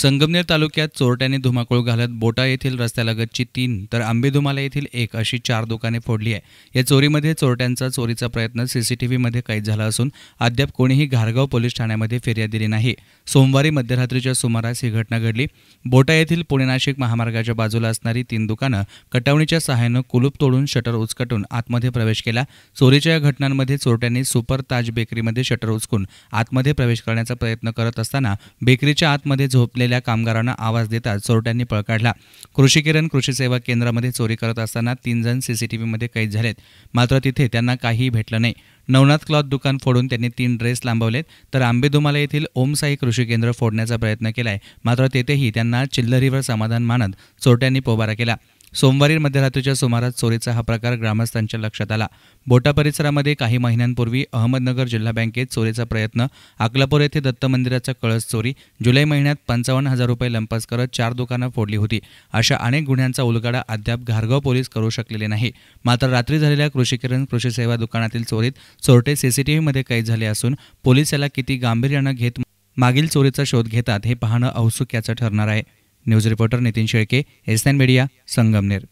संगमनेर तालुक्यात चोरट्याने धुमाकूळ घालत बोटा येथील रस्त्यालगतची तीन तर आंबेधुमाला येथील एक अशी चार दुकाने फोडली आहे या चोरीमध्ये चोरट्यांचा चोरीचा प्रयत्न सीसीटीव्हीमध्ये कैद झाला असून अद्याप कोणीही घारगाव पोलीस ठाण्यामध्ये फिर्याद दिली नाही सोमवारी मध्यरात्रीच्या सुमारास ही घटना घडली बोटा येथील पुणे नाशिक महामार्गाच्या बाजूला असणारी तीन दुकानं कटवणीच्या सहाय्यानं कुलूप तोडून शटर उचकटून आतमध्ये प्रवेश केला चोरीच्या या घटनांमध्ये चोरट्यांनी सुपर ताज बेकरीमध्ये शटर उचकून आतमध्ये प्रवेश करण्याचा प्रयत्न करत असताना बेकरीच्या आतमध्ये झोपले कामगारांना आवाज देताच चोरट्यांनी पळ काढला कृषी किरण कृषी सेवा केंद्रामध्ये चोरी करत असताना तीन जण सीसीटीव्हीमध्ये कैद झालेत मात्र तिथे त्यांना काहीही भेटलं नाही नवनाथ क्लॉथ दुकान फोडून त्यांनी तीन ड्रेस लांबवलेत तर आंबेदुमाला येथील ओमसाई कृषी केंद्र फोडण्याचा प्रयत्न केलाय मात्र तेथेही त्यांना चिल्लरीवर समाधान मानत चोरट्यांनी पोबारा केला सोमवारी मध्यरात्रीच्या सुमारास चोरीचा हा प्रकार ग्रामस्थांच्या लक्षात आला बोटा परिसरामध्ये काही महिन्यांपूर्वी अहमदनगर जिल्हा बँकेत चोरीचा प्रयत्न अकलापूर येथे दत्त मंदिराचा कळस चोरी जुलै महिन्यात पंचावन्न हजार रुपये लंपास करत चार दुकानं फोडली होती अशा अनेक गुन्ह्यांचा उलगडा अद्याप घारगाव पोलीस करू शकलेले नाही मात्र रात्री झालेल्या कृषी किरण कृषी सेवा दुकानातील चोरीत चोरटे सीसीटीव्हीमध्ये कैद झाले असून पोलीस याला किती गांभीर्यानं घेत मागील चोरीचा शोध घेतात हे पाहणं औत्सुक्याचं ठरणार आहे news reporter Nitin Shelke S N media Sangamner